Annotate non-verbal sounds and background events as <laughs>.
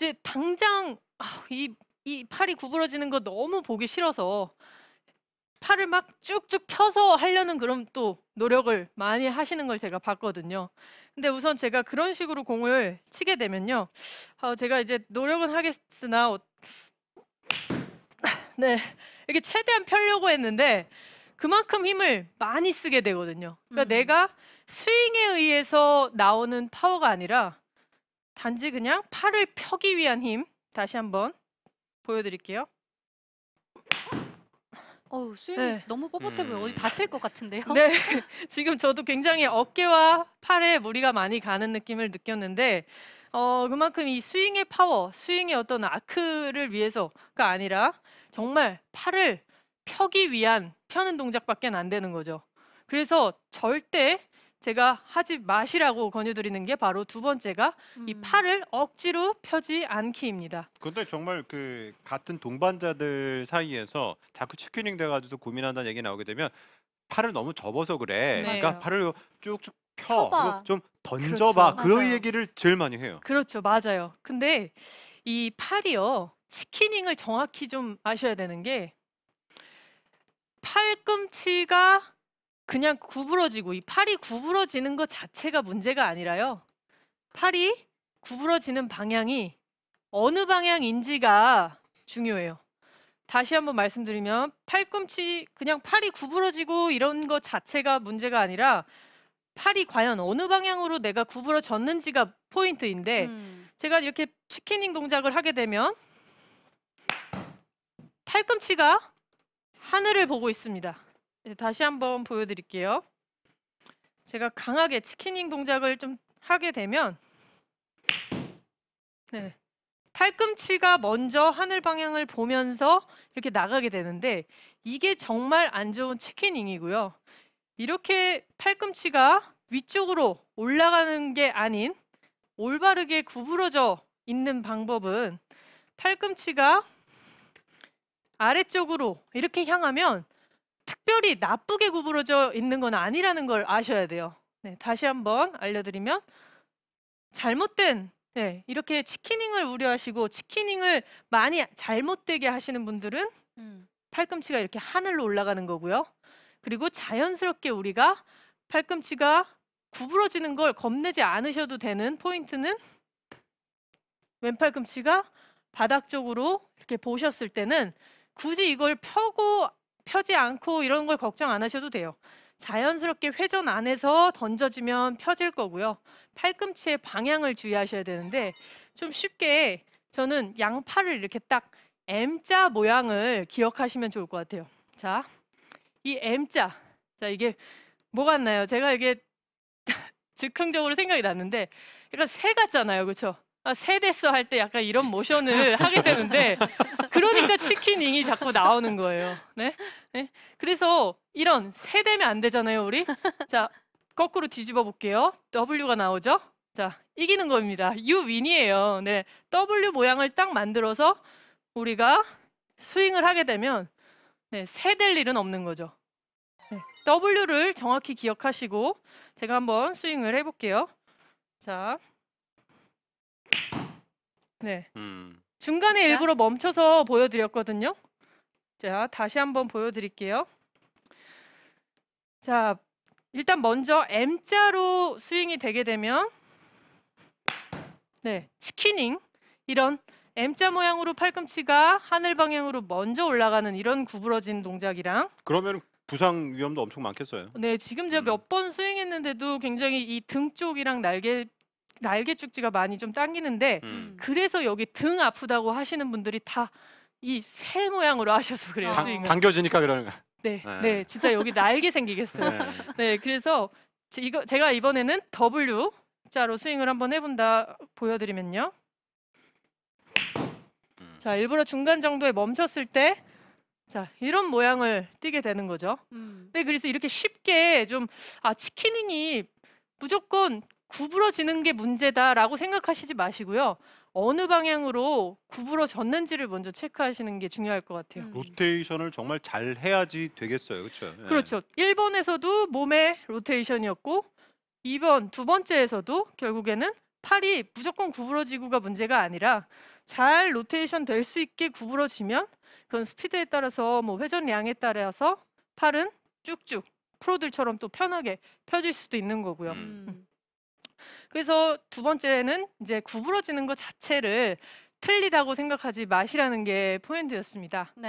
이제 당장 아, 이, 이 팔이 구부러지는 거 너무 보기 싫어서 팔을 막 쭉쭉 펴서 하려는 그런 또 노력을 많이 하시는 걸 제가 봤거든요. 근데 우선 제가 그런 식으로 공을 치게 되면요. 아, 제가 이제 노력은 하겠으나, 어, 네. 이렇게 최대한 펴려고 했는데 그만큼 힘을 많이 쓰게 되거든요. 그러니까 음. 내가 스윙에 의해서 나오는 파워가 아니라 단지 그냥 팔을 펴기 위한 힘 다시 한번 보여드릴게요. 어우 수 네. 너무 뻣뻣해 보여. 어디 음. 다칠 것 같은데요? 네, <laughs> <laughs> 지금 저도 굉장히 어깨와 팔에 무리가 많이 가는 느낌을 느꼈는데 어, 그만큼 이 스윙의 파워, 스윙의 어떤 아크를 위해서가 아니라 정말 팔을 펴기 위한 펴는 동작밖에 안 되는 거죠. 그래서 절대 제가 하지 마시라고 권유드리는 게 바로 두 번째가 이 음. 팔을 억지로 펴지 않기입니다. 근데 정말 그 같은 동반자들 사이에서 자꾸 치킨닝 돼가지고 고민한다는 얘기 나오게 되면 팔을 너무 접어서 그래. 그러니까 네. 그러니까 팔을 쭉쭉 펴, 좀 던져봐. 그렇죠. 그런 얘기를 제일 많이 해요. 그렇죠, 맞아요. 근데 이 팔이요 치키닝을 정확히 좀 아셔야 되는 게 팔꿈치가 그냥 구부러지고 이 팔이 구부러지는 것 자체가 문제가 아니라요. 팔이 구부러지는 방향이 어느 방향인지가 중요해요. 다시 한번 말씀드리면 팔꿈치 그냥 팔이 구부러지고 이런 것 자체가 문제가 아니라 팔이 과연 어느 방향으로 내가 구부러졌는지가 포인트인데 음. 제가 이렇게 치킨닝 동작을 하게 되면 팔꿈치가 하늘을 보고 있습니다. 네, 다시 한번 보여드릴게요. 제가 강하게 치킨닝 동작을 좀 하게 되면 네, 팔꿈치가 먼저 하늘 방향을 보면서 이렇게 나가게 되는데 이게 정말 안 좋은 치킨닝이고요. 이렇게 팔꿈치가 위쪽으로 올라가는 게 아닌 올바르게 구부러져 있는 방법은 팔꿈치가 아래쪽으로 이렇게 향하면 특별히 나쁘게 구부러져 있는 건 아니라는 걸 아셔야 돼요. 네, 다시 한번 알려드리면 잘못된 네, 이렇게 치킨닝을 우려하시고 치킨닝을 많이 잘못되게 하시는 분들은 음. 팔꿈치가 이렇게 하늘로 올라가는 거고요. 그리고 자연스럽게 우리가 팔꿈치가 구부러지는 걸 겁내지 않으셔도 되는 포인트는 왼팔 꿈치가 바닥 쪽으로 이렇게 보셨을 때는 굳이 이걸 펴고 펴지 않고 이런 걸 걱정 안 하셔도 돼요. 자연스럽게 회전 안에서 던져지면 펴질 거고요. 팔꿈치의 방향을 주의하셔야 되는데 좀 쉽게 저는 양팔을 이렇게 딱 M자 모양을 기억하시면 좋을 것 같아요. 자, 이 M자. 자, 이게 뭐가 나요? 제가 이게 <laughs> 즉흥적으로 생각이 났는데 약간 새 같잖아요. 그렇죠? 세대서 아, 할때 약간 이런 모션을 <laughs> 하게 되는데 그러니까 치킨잉이 자꾸 나오는 거예요. 네? 네? 그래서 이런 세대면 안 되잖아요, 우리. 자, 거꾸로 뒤집어 볼게요. W가 나오죠? 자, 이기는 겁니다. U 윈이에요. 네. W 모양을 딱 만들어서 우리가 스윙을 하게 되면 네, 세댈 일은 없는 거죠. 네, W를 정확히 기억하시고 제가 한번 스윙을 해 볼게요. 자, 네. 음. 중간에 자. 일부러 멈춰서 보여드렸거든요. 자, 다시 한번 보여드릴게요. 자, 일단 먼저 M자로 스윙이 되게 되면 네, 치키닝 이런 M자 모양으로 팔꿈치가 하늘 방향으로 먼저 올라가는 이런 구부러진 동작이랑 그러면 부상 위험도 엄청 많겠어요. 네, 지금 제가 음. 몇번 스윙했는데도 굉장히 이 등 쪽이랑 날개 날개 축지가 많이 좀 당기는데 음. 그래서 여기 등 아프다고 하시는 분들이 다 이 새 모양으로 하셔서 그래요. 당- 당겨지니까 그러는 거. 네, 네. 네, 진짜 여기 날개 생기겠어요. 네. 네 그래서 이거 제가 이번에는 W 자로 스윙을 한번 해본다 보여드리면요. 음. 자, 일부러 중간 정도에 멈췄을 때, 자 이런 모양을 띠게 되는 거죠. 음. 네, 그래서 이렇게 쉽게 좀, 아, 치킨이니 무조건 구부러지는 게 문제다라고 생각하시지 마시고요. 어느 방향으로 구부러졌는지를 먼저 체크하시는 게 중요할 것 같아요. 음. 로테이션을 정말 잘 해야지 되겠어요. 그렇죠? 예. 그렇죠. 1번에서도 몸의 로테이션이었고 2번 두 번째에서도 결국에는 팔이 무조건 구부러지고가 문제가 아니라 잘 로테이션 될 수 있게 구부러지면 그건 스피드에 따라서 뭐 회전량에 따라서 팔은 쭉쭉 프로들처럼 또 편하게 펴질 수도 있는 거고요. 음. 음. 그래서 두 번째는 이제 구부러지는 것 자체를 틀리다고 생각하지 마시라는 게 포인트였습니다. 네.